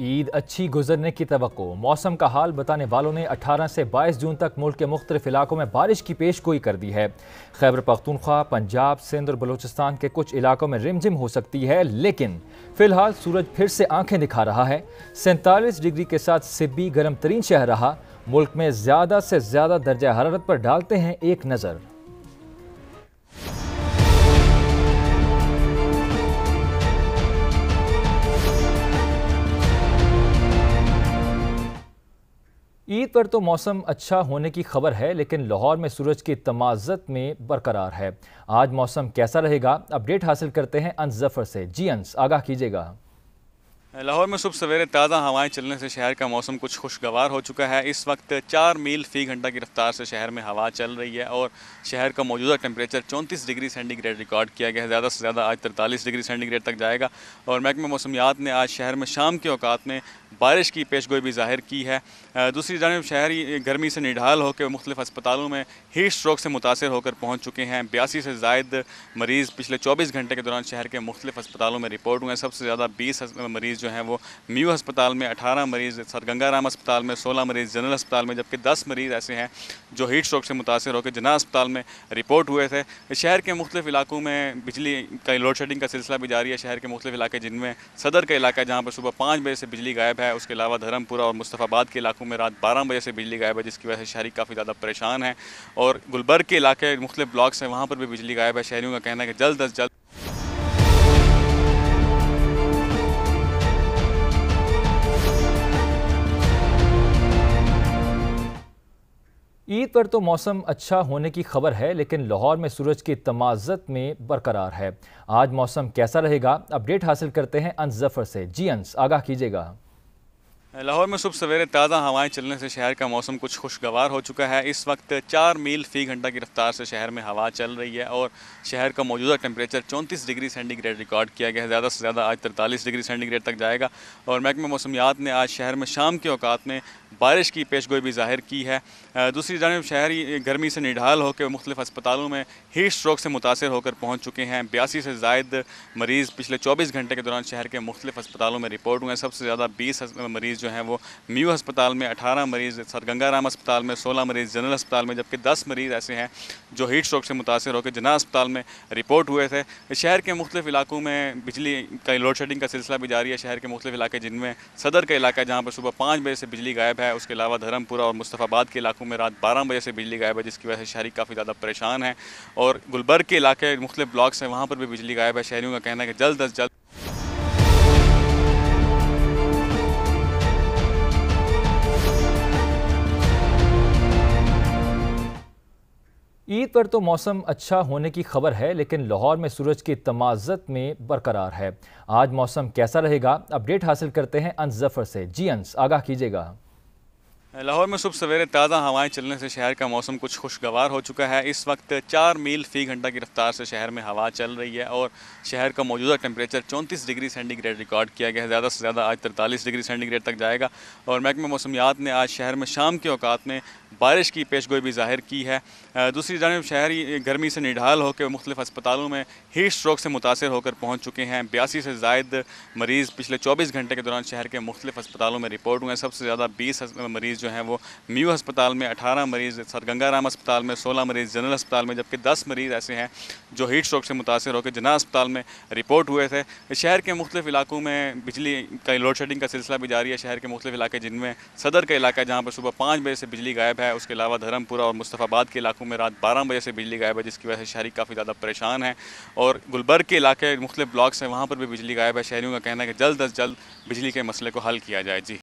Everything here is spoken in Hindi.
ईद अच्छी गुजरने की तो मौसम का हाल बताने वालों ने 18 से 22 जून तक मुल्क के मुख्तलिफ इलाकों में बारिश की पेश गोई कर दी है खैबर पख्तूनख्वा पंजाब सिंध और बलूचिस्तान के कुछ इलाकों में रिमझिम हो सकती है लेकिन फिलहाल सूरज फिर से आंखें दिखा रहा है सैंतालीस डिग्री के साथ सिब्बी गर्म तरीन शहर रहा मुल्क में ज़्यादा से ज़्यादा दर्जा हरारत पर डालते हैं एक नज़र ईद पर तो मौसम अच्छा होने की खबर है लेकिन लाहौर में सूरज की तमाजत में बरकरार है आज मौसम कैसा रहेगा अपडेट हासिल करते हैं अंस जफर से जी अंस आगाह कीजिएगा लाहौर में सुबह सवेरे ताज़ा हवाएं चलने से शहर का मौसम कुछ खुशगवार हो चुका है इस वक्त चार मील फी घंटा की रफ्तार से शहर में हवा चल रही है और शहर का मौजूदा टेम्परेचर 34 डिग्री सेंटीग्रेड रिकॉर्ड किया गया है ज़्यादा से ज़्यादा आज 43 डिग्री सेंटीग्रेड तक जाएगा और महकमे मौसमियात ने आज शहर में शाम के अवकात में बारिश की पेश गोई भी जाहिर की है दूसरी जानब शहरी गर्मी से निढाल होकर मुख्तफ अस्पतालों में हीट स्ट्रोक से मुतासर होकर पहुँच चुके हैं बयासी से जायद मरीज़ पिछले चौबीस घंटे के दौरान शहर के मुख्तु अस्पतालों में रिपोर्ट हुए हैं सबसे ज़्यादा बीस मरीज़ जो जो हैं वो म्यू अस्पताल में अठारह मरीज़ सर गंगाराम अस्पताल में सोलह मरीज़ जनरल अस्पताल में जबकि दस मरीज़ ऐसे हैं जो हीट स्ट्रोक से मुतासर होकर जना अस्पताल में रिपोर्ट हुए थे शहर के मुख्तु इलाकों में बिजली का लोड शेडिंग का सिलसिला भी जारी है शहर के मुख्तु इलाके जिनमें सदर का इलाका है जहाँ पर सुबह पाँच बजे से बिजली गायब है उसके अलावा धर्मपुरा और मुस्तफ़ाबाद के इलाकों में रात बारह बजे से बिजली गायब है जिसकी वजह से शहरी काफ़ी ज़्यादा परेशान है और गुलबर्ग के इलाके मुख्तु ब्लॉक्स हैं वहाँ पर भी बिजली गायब है शहरीों का कहना है कि जल्द अज जल्द ईद पर तो मौसम अच्छा होने की खबर है लेकिन लाहौर में सूरज की तमाजत में बरकरार है आज मौसम कैसा रहेगा अपडेट हासिल करते हैं अंस जफर से जी अंस आगाह कीजिएगा लाहौर में सुबह सवेरे ताज़ा हवाएं चलने से शहर का मौसम कुछ खुशगवार हो चुका है इस वक्त चार मील फी घंटा की रफ्तार से शहर में हवा चल रही है और शहर का मौजूदा टेम्परेचर 34 डिग्री सेंटीग्रेड रिकॉर्ड किया गया है ज़्यादा से ज़्यादा आज 43 डिग्री सेंटीग्रेड तक जाएगा और महकमे मौसमियात ने आज शहर में शाम के अवकात में बारिश की पेश गोई भी जाहिर की है दूसरी जानब शहरी गर्मी से निढाल होकर मुख्तफ अस्पतालों में हीट स्ट्रोक से मुतासर होकर पहुँच चुके हैं बयासी से जायद मरीज़ पिछले चौबीस घंटे के दौरान शहर के मुख्तफ अस्पतालों में रिपोर्ट हुए हैं सबसे ज़्यादा बीस मरीज़ जो जो हैं वो म्यू अस्पताल में अठारह मरीज़ सर गंगाराम अस्पताल में सोलह मरीज़ जनरल अस्पताल में जबकि दस मरीज़ ऐसे हैं जो हीट स्ट्रोक से मुतासर होकर जना अस्पताल में रिपोर्ट हुए थे शहर के मुख्तु इलाकों में बिजली का लोड शेडिंग का सिलसिला भी जारी है शहर के मुख्तु इलाके जिनमें सदर का इलाका है जहाँ पर सुबह पाँच बजे से बिजली गायब है उसके अलावा धर्मपुरा और मुस्तफ़ाबाद के इलाकों में रात बारह बजे से बिजली गायब है जिसकी वजह से शहरी काफ़ी ज़्यादा परेशान है और गुलबर्ग के इलाके मुख्तु ब्लॉक्स हैं वहाँ पर भी बिजली गायब है शहरीों का कहना है कि जल्द अज जल्द ईद पर तो मौसम अच्छा होने की खबर है लेकिन लाहौर में सूरज की तमाजत में बरकरार है आज मौसम कैसा रहेगा अपडेट हासिल करते हैं अंस जफर से जी अंस आगाह कीजिएगा लाहौर में सुबह सवेरे ताज़ा हवाएं चलने से शहर का मौसम कुछ खुशगवार हो चुका है इस वक्त चार मील फी घंटा की रफ्तार से शहर में हवा चल रही है और शहर का मौजूदा टेम्परेचर 34 डिग्री सेंटीग्रेड रिकॉर्ड किया गया है ज़्यादा से ज़्यादा आज 43 डिग्री सेंटीग्रेड तक जाएगा और महकमे मौसमियात ने आज शहर में शाम के अवकात में बारिश की पेश गोई भी जाहिर की है दूसरी जानब शहरी गर्मी से निढाल होकर मुख्तफ अस्पतालों में हीट स्ट्रोक से मुतासर होकर पहुँच चुके हैं बयासी से जायद मरीज़ पिछले चौबीस घंटे के दौरान शहर के मुख्तफ अस्पतालों में रिपोर्ट हुए हैं सबसे ज़्यादा बीस मरीज़ जो जो हैं वो म्यू अस्पताल में अठारह मरीज़ सर गंगाराम अस्पताल में सोलह मरीज़ जनरल अस्पताल में जबकि दस मरीज़ ऐसे हैं जो हीट स्ट्रोक से मुतासर होकर जना अस्पताल में रिपोर्ट हुए थे शहर के मुख्तु इलाकों में बिजली का लोड शेडिंग का सिलसिला भी जारी है शहर के मुख्तु इलाके जिनमें सदर का इलाका है जहाँ पर सुबह पाँच बजे से बिजली गायब है उसके अलावा धर्मपुरा और मुस्तफ़ाबाद के इलाकों में रात बारह बजे से बिजली गायब है जिसकी वजह से शहरी काफ़ी ज़्यादा परेशान है और गुलबर्ग के इलाके मुख्तु ब्लॉक्स हैं वहाँ पर भी बिजली गायब है शहरीों का कहना है कि जल्द अज जल्द बिजली के मसले को हल किया जाए जी